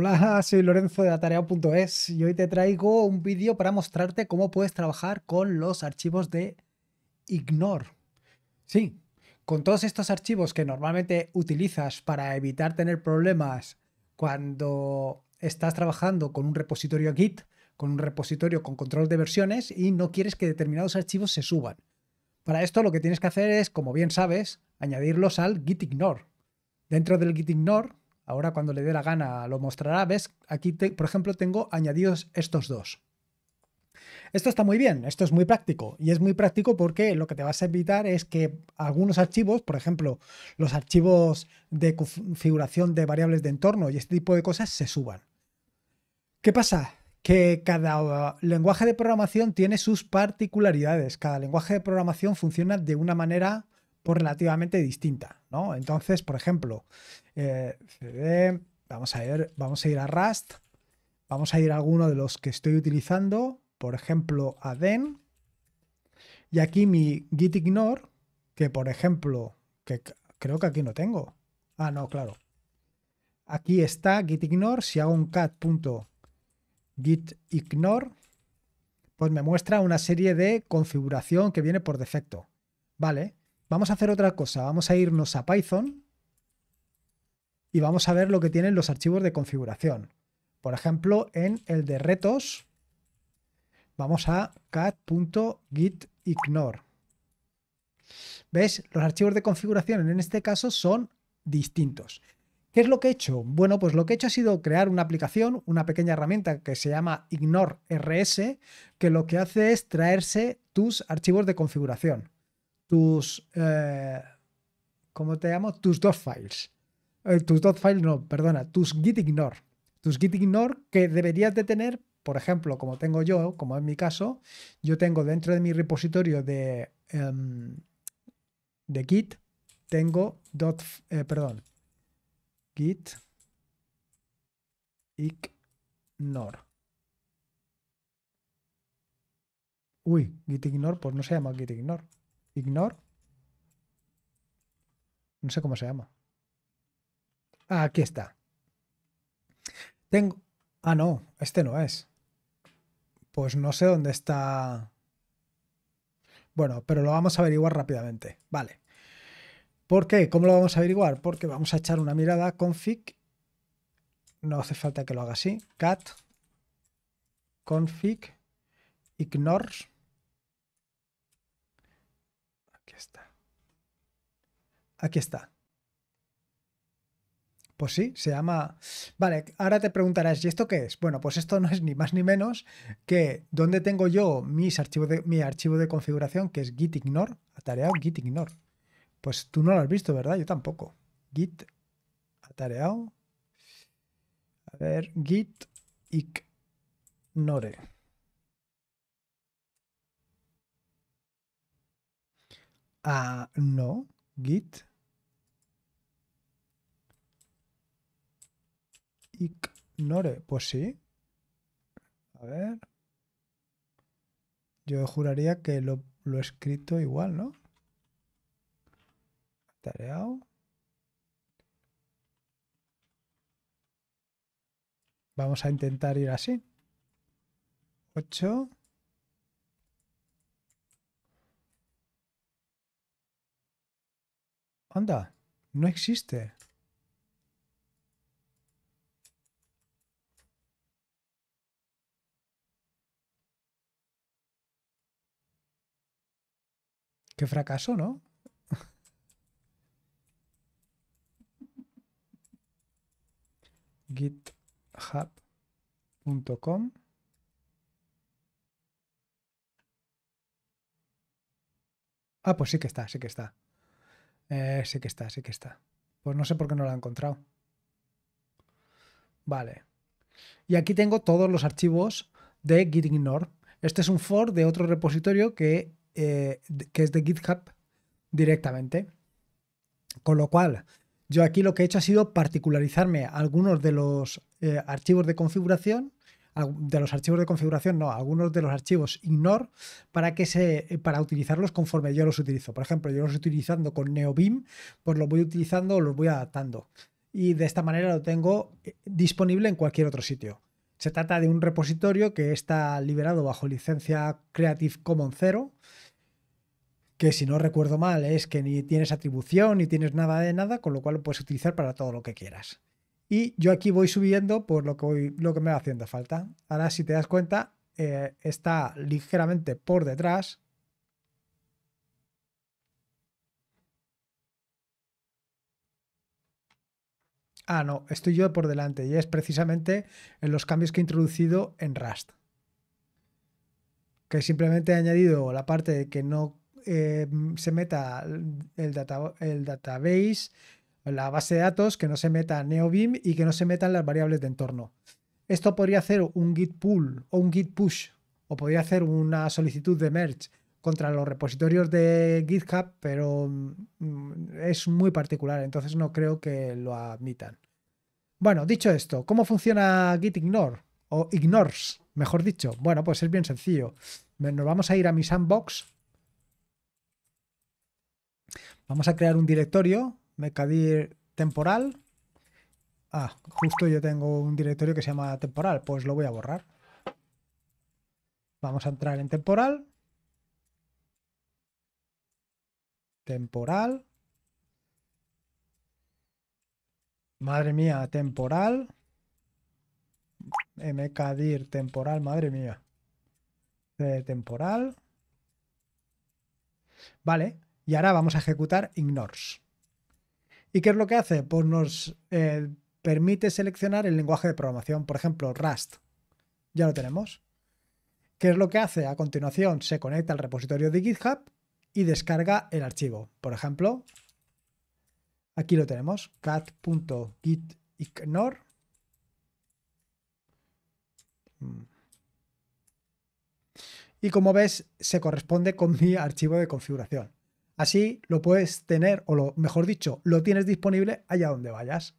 Hola, soy Lorenzo de Atareo.es y hoy te traigo un vídeo para mostrarte cómo puedes trabajar con los archivos de Ignore. Sí, con todos estos archivos que normalmente utilizas para evitar tener problemas cuando estás trabajando con un repositorio Git, con un repositorio con control de versiones y no quieres que determinados archivos se suban. Para esto lo que tienes que hacer es, como bien sabes, añadirlos al Git Ignore. Dentro del Git Ignore Ahora cuando le dé la gana lo mostrará. ¿Ves? Aquí, por ejemplo, tengo añadidos estos dos. Esto está muy bien, esto es muy práctico y es muy práctico porque lo que te vas a evitar es que algunos archivos, por ejemplo, los archivos de configuración de variables de entorno y este tipo de cosas se suban. ¿Qué pasa? Que cada uh, lenguaje de programación tiene sus particularidades, cada lenguaje de programación funciona de una manera relativamente distinta, ¿no? Entonces, por ejemplo, eh, vamos a ver, vamos a ir a Rust, vamos a ir a alguno de los que estoy utilizando, por ejemplo, a Den, y aquí mi gitignore, que por ejemplo, que creo que aquí no tengo. Ah, no, claro. Aquí está gitignore, si hago un cat.gitignore, pues me muestra una serie de configuración que viene por defecto. Vale, Vamos a hacer otra cosa. Vamos a irnos a Python y vamos a ver lo que tienen los archivos de configuración. Por ejemplo, en el de retos, vamos a cat.gitignore. ¿Ves? Los archivos de configuración en este caso son distintos. ¿Qué es lo que he hecho? Bueno, pues lo que he hecho ha sido crear una aplicación, una pequeña herramienta que se llama Ignore RS, que lo que hace es traerse tus archivos de configuración tus, eh, ¿cómo te llamo? Tus dot files. Eh, tus dot files, no, perdona, tus gitignore Tus gitignore que deberías de tener, por ejemplo, como tengo yo, como en mi caso, yo tengo dentro de mi repositorio de, em, de git, tengo dot, eh, perdón, git ignore. Uy, gitignore, pues no se llama gitignore. Ignore. No sé cómo se llama. Ah, aquí está. Tengo. Ah, no, este no es. Pues no sé dónde está. Bueno, pero lo vamos a averiguar rápidamente. Vale. ¿Por qué? ¿Cómo lo vamos a averiguar? Porque vamos a echar una mirada config. No hace falta que lo haga así. cat config Ignore está. Aquí está. Pues sí, se llama... Vale, ahora te preguntarás, ¿y esto qué es? Bueno, pues esto no es ni más ni menos que ¿dónde tengo yo mis archivos de, mi archivo de configuración, que es gitignore, atareado gitignore. Pues tú no lo has visto, ¿verdad? Yo tampoco. Git atareado. A ver, git ignore. Ah, no, git. Ignore, pues sí. A ver. Yo juraría que lo, lo he escrito igual, ¿no? Tareao. Vamos a intentar ir así. 8. Anda, no existe. Qué fracaso, ¿no? github.com Ah, pues sí que está, sí que está. Eh, sí que está, sí que está. Pues no sé por qué no lo he encontrado. Vale. Y aquí tengo todos los archivos de gitignore. Este es un for de otro repositorio eh, que, es de GitHub directamente. Con lo cual, yo aquí lo que he hecho ha sido particularizarme algunos de los eh, archivos de configuración de los archivos de configuración, no, algunos de los archivos ignore para, que se, eh, para utilizarlos conforme yo los utilizo. Por ejemplo, yo los estoy utilizando con NeoBeam, pues los voy utilizando o los voy adaptando. Y de esta manera lo tengo eh, disponible en cualquier otro sitio. Se trata de un repositorio que está liberado bajo licencia Creative Commons 0, que si no recuerdo mal es que ni tienes atribución ni tienes nada de nada, con lo cual lo puedes utilizar para todo lo que quieras. Y yo aquí voy subiendo por lo que, lo que me va haciendo falta. Ahora, si te das cuenta, eh, está ligeramente por detrás. Ah, no, estoy yo por delante y es precisamente en los cambios que he introducido en Rust. Que simplemente he añadido la parte de que no eh, se meta el, el database, la base de datos, que no se meta NeoBeam y que no se metan las variables de entorno. Esto podría hacer un git pull o un git push o podría hacer una solicitud de merge contra los repositorios de GitHub, pero mm, es muy particular, entonces no creo que lo admitan. Bueno, dicho esto, ¿cómo funciona Git Ignore? O Ignores, mejor dicho. Bueno, pues es bien sencillo. Nos vamos a ir a mi sandbox. Vamos a crear un directorio Mercadir temporal. Ah, justo yo tengo un directorio que se llama temporal, pues lo voy a borrar. Vamos a entrar en temporal. Temporal. Madre mía, temporal. MKDIR temporal, madre mía. temporal. Vale, y ahora vamos a ejecutar ignores. ¿Y qué es lo que hace? Pues nos eh, permite seleccionar el lenguaje de programación, por ejemplo, Rust. Ya lo tenemos. ¿Qué es lo que hace? A continuación se conecta al repositorio de GitHub y descarga el archivo. Por ejemplo, aquí lo tenemos, cat.gitignore. Mm. Y como ves, se corresponde con mi archivo de configuración. Así lo puedes tener, o lo, mejor dicho, lo tienes disponible allá donde vayas.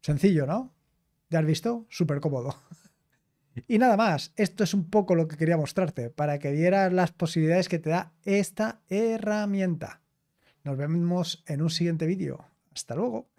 Sencillo, ¿no? ¿Ya has visto? Súper cómodo. Y nada más, esto es un poco lo que quería mostrarte, para que vieras las posibilidades que te da esta herramienta. Nos vemos en un siguiente vídeo. Hasta luego.